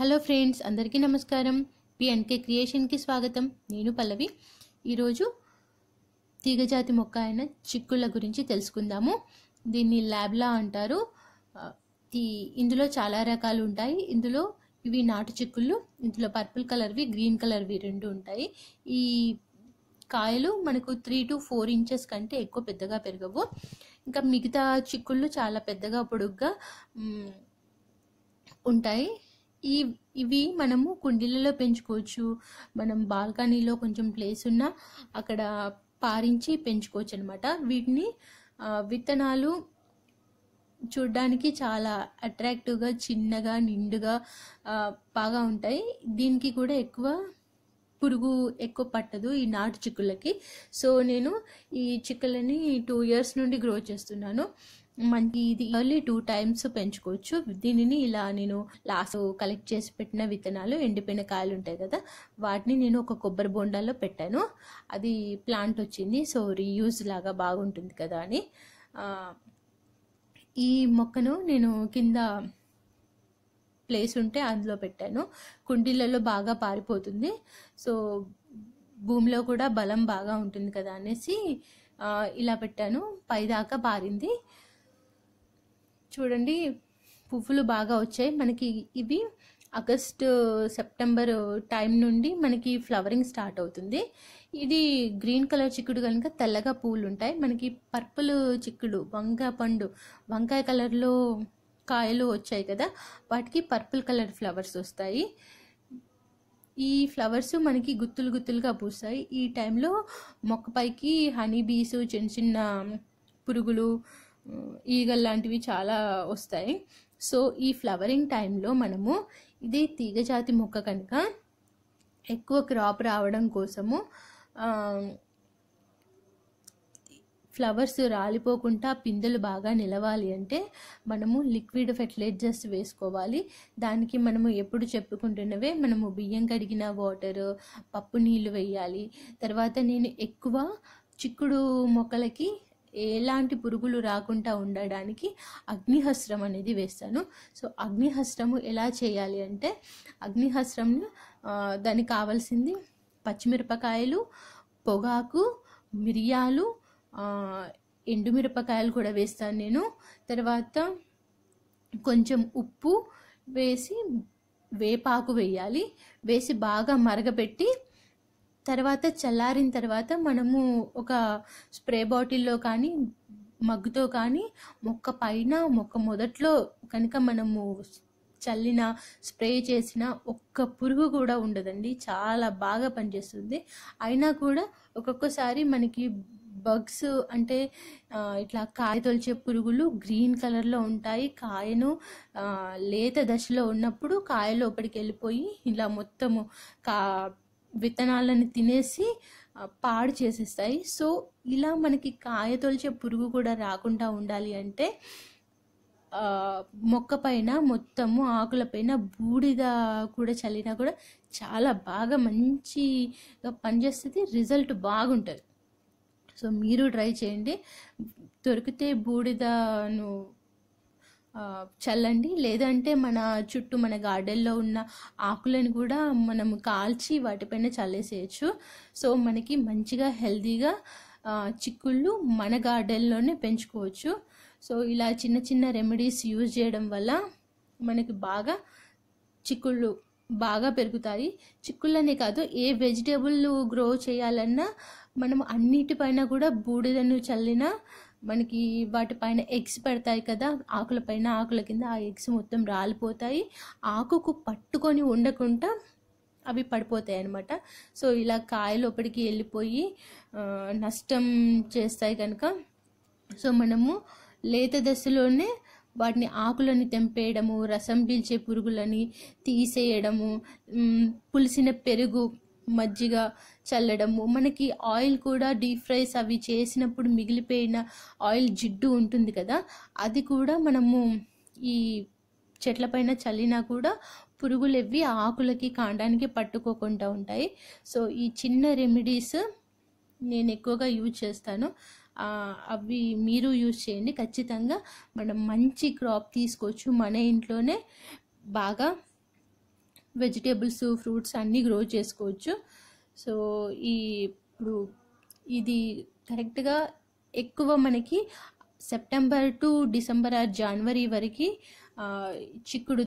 hello friends అందరికీ నమస్కారం పిఎన్కే క్రియేషన్కి స్వాగతం నేను పల్లవి ఈరోజు తీగజాతి మొక్క అయిన చిక్కుళ్ళ గురించి తెలుసుకుందాము దీన్ని ల్యాబ్లా అంటారు ఇందులో చాలా రకాలు ఉంటాయి ఇందులో ఇవి నాటు చిక్కుళ్ళు ఇందులో పర్పుల్ కలర్వి గ్రీన్ కలర్వి రెండు ఉంటాయి ఈ కాయలు మనకు త్రీ టు ఫోర్ ఇంచెస్ కంటే ఎక్కువ పెద్దగా పెరగవు ఇంకా మిగతా చిక్కుళ్ళు చాలా పెద్దగా పొడుగ్గా ఉంటాయి ఈ ఇవి మనము కుండీలలో పెంచుకోవచ్చు మనం బాల్కనీలో కొంచెం ప్లేస్ ఉన్న అక్కడ పారించి పెంచుకోవచ్చు అనమాట వీటిని విత్తనాలు చూడ్డానికి చాలా అట్రాక్టివ్గా చిన్నగా నిండుగా బాగా ఉంటాయి దీనికి కూడా ఎక్కువ పురుగు ఎక్కువ పట్టదు ఈ నాటు చిక్కులకి సో నేను ఈ చిక్కులని టూ ఇయర్స్ నుండి గ్రో చేస్తున్నాను మనకి ఇది ఓన్లీ టూ టైమ్స్ పెంచుకోవచ్చు దీనిని ఇలా నేను లాస్ట్ కలెక్ట్ చేసి పెట్టిన విత్తనాలు ఎండిపోయిన కాయలు ఉంటాయి కదా వాటిని నేను ఒక కొబ్బరి బొండాల్లో పెట్టాను అది ప్లాంట్ వచ్చింది సో రీయూజ్ లాగా బాగుంటుంది కదా అని ఈ మొక్కను నేను కింద ప్లేస్ ఉంటే అందులో పెట్టాను కుండీలలో బాగా పారిపోతుంది సో భూమిలో కూడా బలం బాగా ఉంటుంది కదా అనేసి ఇలా పెట్టాను పైదాకా పారింది చూడండి పువ్వులు బాగా వచ్చాయి మనకి ఇవి ఆగస్ట్ సెప్టెంబర్ టైం నుండి మనకి ఫ్లవరింగ్ స్టార్ట్ అవుతుంది ఇది గ్రీన్ కలర్ చిక్కుడు కనుక తెల్లగా పువ్వులు ఉంటాయి మనకి పర్పుల్ చిక్కుడు వంకాయ పండు వంకాయ కలర్లో కాయలు వచ్చాయి కదా వాటికి పర్పుల్ కలర్ ఫ్లవర్స్ వస్తాయి ఈ ఫ్లవర్స్ మనకి గుత్తులు గుత్తులుగా పూస్తాయి ఈ టైంలో మొక్కపైకి హనీ బీస్ చిన్న చిన్న పురుగులు ఈగలు లాంటివి చాలా వస్తాయి సో ఈ ఫ్లవరింగ్ టైంలో మనము ఇది తీగజాతి మొక్క కనుక ఎక్కువ క్రాప్ రావడం కోసము ఫ్లవర్స్ రాలిపోకుండా పిందెలు బాగా నిలవాలి అంటే మనము లిక్విడ్ ఫెర్టిలైజర్స్ వేసుకోవాలి దానికి మనము ఎప్పుడు చెప్పుకుంటున్నవే మనము బియ్యం కడిగిన వాటర్ పప్పు నీళ్ళు వేయాలి తర్వాత నేను ఎక్కువ చిక్కుడు మొక్కలకి ఎలాంటి పురుగులు రాకుండా ఉండడానికి అగ్నిహస్త్రం అనేది వేస్తాను సో అగ్నిహస్త్రము ఎలా చేయాలి అంటే అగ్నిహస్త్రంను దానికి కావాల్సింది పచ్చిమిరపకాయలు పొగాకు మిరియాలు ఎండుమిరపకాయలు కూడా వేస్తాను నేను తర్వాత కొంచెం ఉప్పు వేసి వేపాకు వేయాలి వేసి బాగా మరగపెట్టి తర్వాత చల్లారిన తర్వాత మనము ఒక స్ప్రే బాటిల్లో కానీ మగ్గుతో కానీ మొక్క పైన మొక్క మొదట్లో కనుక మనము చల్లిన స్ప్రే చేసిన ఒక్క పురుగు కూడా ఉండదండి చాలా బాగా పనిచేస్తుంది అయినా కూడా ఒక్కొక్కసారి మనకి బగ్స్ అంటే ఇట్లా కాయ తొలిచే పురుగులు గ్రీన్ కలర్లో ఉంటాయి కాయను లేత దశలో ఉన్నప్పుడు కాయ లోపలికి వెళ్ళిపోయి ఇలా మొత్తము కా విత్తనాలను తినేసి పాడు చేసేస్తాయి సో ఇలా మనకి కాయ తొలిచే పురుగు కూడా రాకుండా ఉండాలి అంటే మొక్క పైన మొత్తము ఆకుల పైన బూడిద కూడా చల్లినా కూడా చాలా బాగా మంచిగా పనిచేస్తుంది రిజల్ట్ బాగుంటుంది సో మీరు ట్రై చేయండి దొరికితే బూడిదను చల్లండి లేదంటే మన చుట్టూ మన గార్డెన్లో ఉన్న ఆకులను కూడా మనం కాల్చి వాటిపైన చల్లేసేయచ్చు సో మనకి మంచిగా హెల్దీగా చిక్కుళ్ళు మన గార్డెన్లోనే పెంచుకోవచ్చు సో ఇలా చిన్న చిన్న రెమెడీస్ యూజ్ చేయడం వల్ల మనకి బాగా చిక్కుళ్ళు బాగా పెరుగుతాయి చిక్కుళ్ళనే కాదు ఏ వెజిటేబుల్ గ్రో చేయాలన్నా మనం అన్నిటిపైన కూడా బూడిదను చల్లిన మనకి వాటిపైన ఎగ్స్ పెడతాయి కదా ఆకుల పైన ఆకుల కింద ఆ ఎగ్స్ మొత్తం రాలిపోతాయి ఆకుకు పట్టుకొని ఉండకుండా అవి పడిపోతాయి అనమాట సో ఇలా కాయ లోపలికి వెళ్ళిపోయి నష్టం చేస్తాయి కనుక సో మనము లేత దశలోనే వాటిని ఆకులని తెంపేయడము రసం పీల్చే పురుగులని తీసేయడము పులిసిన పెరుగు మజ్జిగ చల్లడము మనకి ఆయిల్ కూడా డీప్ ఫ్రైస్ అవి చేసినప్పుడు మిగిలిపోయిన ఆయిల్ జిడ్డు ఉంటుంది కదా అది కూడా మనము ఈ చెట్లపైన చల్లినా కూడా పురుగులు ఎవ్వి ఆకులకి కాండానికి పట్టుకోకుండా ఉంటాయి సో ఈ చిన్న రెమెడీస్ నేను ఎక్కువగా యూజ్ చేస్తాను అవి మీరు యూజ్ చేయండి ఖచ్చితంగా మనం మంచి క్రాప్ తీసుకోవచ్చు మన ఇంట్లోనే బాగా వెజిటేబుల్స్ ఫ్రూట్స్ అన్నీ గ్రో చేసుకోవచ్చు సో ఈ ఇప్పుడు ఇది కరెక్ట్గా ఎక్కువ మనకి సెప్టెంబర్ టు డిసెంబర్ ఆర్ జనవరి వరకు చిక్కుడు